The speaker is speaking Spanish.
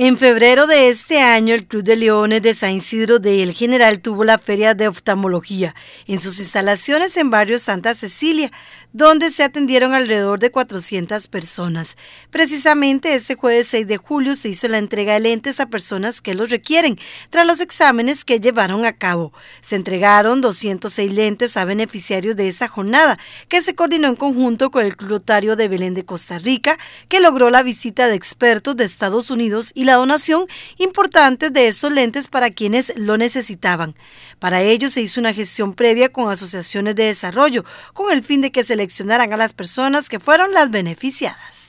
En febrero de este año, el Club de Leones de San Isidro de El General tuvo la Feria de Oftalmología en sus instalaciones en barrio Santa Cecilia, donde se atendieron alrededor de 400 personas. Precisamente este jueves 6 de julio se hizo la entrega de lentes a personas que los requieren tras los exámenes que llevaron a cabo. Se entregaron 206 lentes a beneficiarios de esta jornada, que se coordinó en conjunto con el Club Otario de Belén de Costa Rica, que logró la visita de expertos de Estados Unidos y la donación importante de estos lentes para quienes lo necesitaban. Para ello se hizo una gestión previa con asociaciones de desarrollo, con el fin de que seleccionaran a las personas que fueron las beneficiadas.